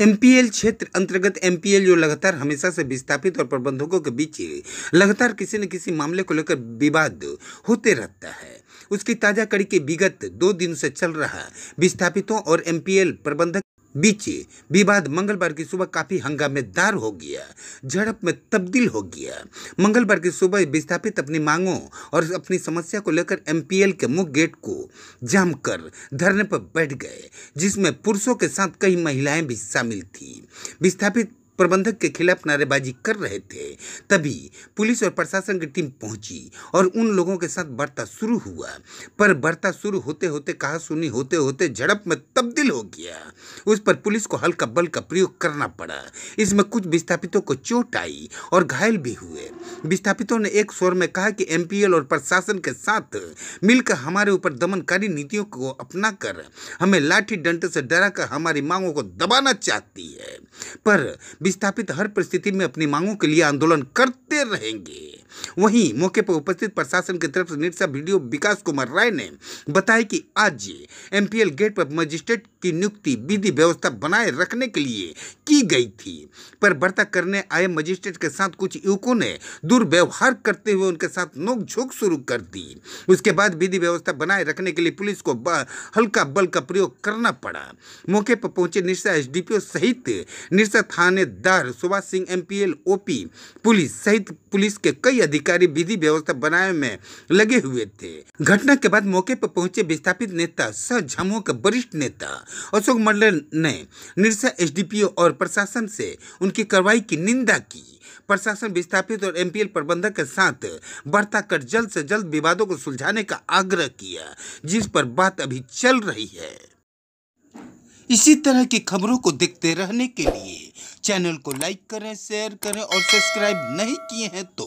MPL क्षेत्र अंतर्गत MPL जो लगातार हमेशा से विस्थापित और प्रबंधकों के बीच लगातार किसी न किसी मामले को लेकर विवाद होते रहता है उसकी ताजा कड़ी के विगत दो दिन से चल रहा विस्थापितों और एमपीएल प्रबंधक बीचे विवाद मंगलवार की सुबह काफ़ी हंगामेदार हो गया झड़प में तब्दील हो गया मंगलवार की सुबह विस्थापित अपनी मांगों और अपनी समस्या को लेकर एमपीएल के मुख्य गेट को जाम कर धरने पर बैठ गए जिसमें पुरुषों के साथ कई महिलाएं भी शामिल थी विस्थापित प्रबंधक के खिलाफ नारेबाजी कर रहे थे तभी पुलिस और प्रशासन की टीम पहुंची और उन लोगों के साथ बढ़ता शुरू हुआ पर बढ़ता शुरू होते होते कहा सुनी होते होते झड़प में तब्दील हो गया उस पर पुलिस को हल्का बल का प्रयोग करना पड़ा इसमें कुछ विस्थापितों को चोट आई और घायल भी हुए विस्थापितों ने एक स्वर में कहा कि एम और प्रशासन के साथ मिलकर हमारे ऊपर दमनकारी नीतियों को अपना हमें लाठी डंटे से डरा हमारी मांगों को दबाना चाहती है पर विस्थापित हर परिस्थिति में अपनी मांगों के लिए आंदोलन करते रहेंगे वहीं मौके पर उपस्थित प्रशासन की तरफ से निरसा वीडियो विकास कुमार राय ने बताया कि आज एम गेट पर मजिस्ट्रेट की नियुक्ति विधि व्यवस्था बनाए रखने के लिए की गई थी पर वार्ता करने आए मजिस्ट्रेट के साथ कुछ युवकों ने दुर्व्यवहार करते हुए उनके साथ नोकझोंक शुरू कर दी उसके बाद विधि व्यवस्था बनाए रखने के लिए पुलिस को हल्का बल का प्रयोग करना पड़ा मौके पर पहुंचे निरसा एसडीपीओ सहित निरसा थानेदार सुभाष सिंह ओ ओपी पुलिस सहित पुलिस के कई अधिकारी विधि व्यवस्था बनाए में लगे हुए थे घटना के बाद मौके पर पहुंचे विस्थापित नेता सह झामुआ के वरिष्ठ नेता अशोक मंडल ने निरसा एस और प्रशासन से उनकी कार्रवाई की निंदा की प्रशासन विस्थापित और एमपीएल प्रबंधक के साथ वार्ता कर जल्द से जल्द विवादों को सुलझाने का आग्रह किया जिस पर बात अभी चल रही है इसी तरह की खबरों को देखते रहने के लिए चैनल को लाइक करें शेयर करें और सब्सक्राइब नहीं किए हैं तो